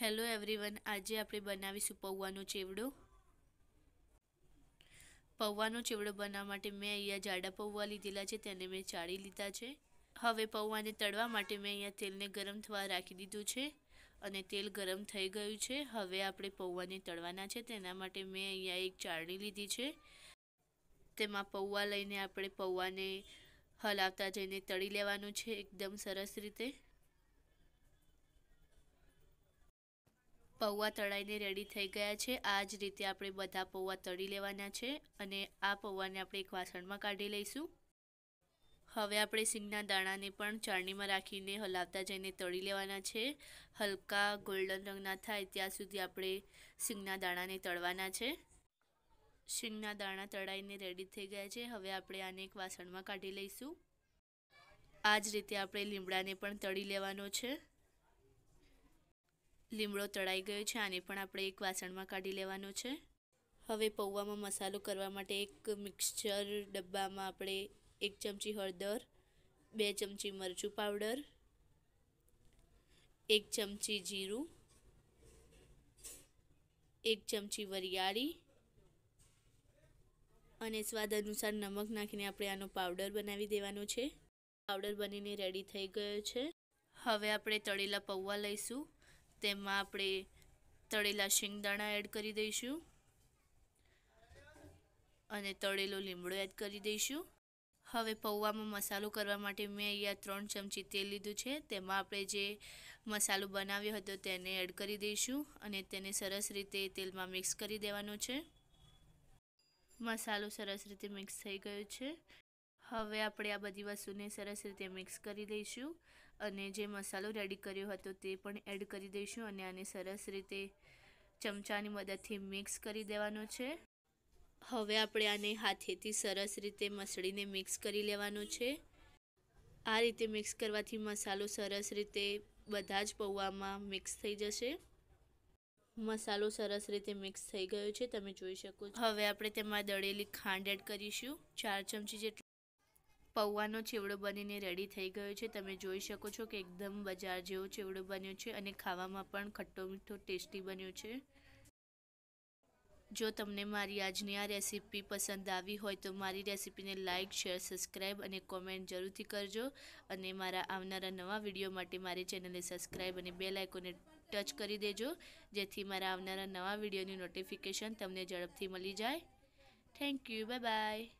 hello everyone આજે આપણે બનાવીશું પૌવાનો ચેવડો પૌવાનો ચેવડો બનાવવા માટે મેં અહીંયા જાડા પૌવા લીધેલા છે તેને મેં ચાળી લીધા છે હવે પૌવાને તળવા માટે મેં અહીંયા તેલને ગરમ થવા રાખી દીધું છે અને તેલ ગરમ થઈ ગયું છે હવે આપણે પૌવાને તળવાના છે તેના માટે મેં અહીંયા એક ચાળણી લીધી છે તેમાં પૌવા લઈને આપણે પૌવાને હલાવતા જઈને તળી લેવાનું છે એકદમ સરસ રીતે પૌવા તળાઈને રેડી થઈ ગયા છે આ જ રીતે આપણે બધા પૌવા તળી લેવાના છે અને આ પૌવાને આપણે એક વાસણમાં કાઢી લઈશું હવે આપણે સિંગના દાણાને પણ ચાળણીમાં રાખીને હલાવતા જઈને તળી લેવાના છે હલકા ગોલ્ડન રંગના થાય ત્યાં સુધી આપણે સિંગના દાણાને તળવાના છે સિંગના દાણા તળાઈને રેડી થઈ ગયા છે હવે આપણે આને એક વાસણમાં કાઢી લઈશું આ જ રીતે આપણે લીમડાને પણ તળી લેવાનો છે લીમડો તળાઈ ગયો છે આને પણ આપણે એક વાસણમાં કાઢી લેવાનો છે હવે પૌવામાં મસાલો કરવા માટે એક મિક્સચર ડબ્બામાં આપણે એક ચમચી હળદર બે ચમચી મરચું પાવડર એક ચમચી જીરું એક ચમચી વરિયાળી અને સ્વાદ અનુસાર નમક નાખીને આપણે આનો પાવડર બનાવી દેવાનો છે પાવડર બનીને રેડી થઈ ગયો છે હવે આપણે તળેલા પૌવા લઈશું તેમાં આપણે તળેલા શિંગદાણા એડ કરી દઈશું અને તળેલો લીમડો એડ કરી દઈશું હવે પૌવામાં મસાલો કરવા માટે મેં અહીંયા ત્રણ ચમચી તેલ લીધું છે તેમાં આપણે જે મસાલો બનાવ્યો હતો તેને એડ કરી દઈશું અને તેને સરસ રીતે તેલમાં મિક્સ કરી દેવાનો છે મસાલો સરસ રીતે મિક્સ થઈ ગયો છે હવે આપણે આ બધી વસ્તુને સરસ રીતે મિક્સ કરી દઈશું અને જે મસાલો રેડી કર્યો હતો તે પણ એડ કરી દઈશું અને આને સરસ રીતે ચમચાની મદદથી મિક્સ કરી દેવાનો છે હવે આપણે આને હાથેથી સરસ રીતે મસળીને મિક્સ કરી લેવાનું છે આ રીતે મિક્સ કરવાથી મસાલો સરસ રીતે બધા જ પૌવામાં મિક્સ થઈ જશે મસાલો સરસ રીતે મિક્સ થઈ ગયો છે તમે જોઈ શકો હવે આપણે તેમાં દળેલી ખાંડ એડ કરીશું ચાર ચમચી જેટલી પૌવાનો ચેવડો બનીને રેડી થઈ ગયો છે તમે જોઈ શકો છો કે એકદમ બજાર જેવો ચેવડો બન્યો છે અને ખાવામાં પણ ખટ્ટો મીઠો ટેસ્ટી બન્યો છે જો તમને મારી આજની આ રેસીપી પસંદ આવી હોય તો મારી રેસીપીને લાઇક શેર સબસ્ક્રાઈબ અને કોમેન્ટ જરૂરથી કરજો અને મારા આવનારા નવા વિડીયો માટે મારી ચેનલને સબસ્ક્રાઈબ અને બે આઇકોને ટચ કરી દેજો જેથી મારા આવનારા નવા વિડીયોની નોટિફિકેશન તમને ઝડપથી મળી જાય થેન્ક યુ બાય બાય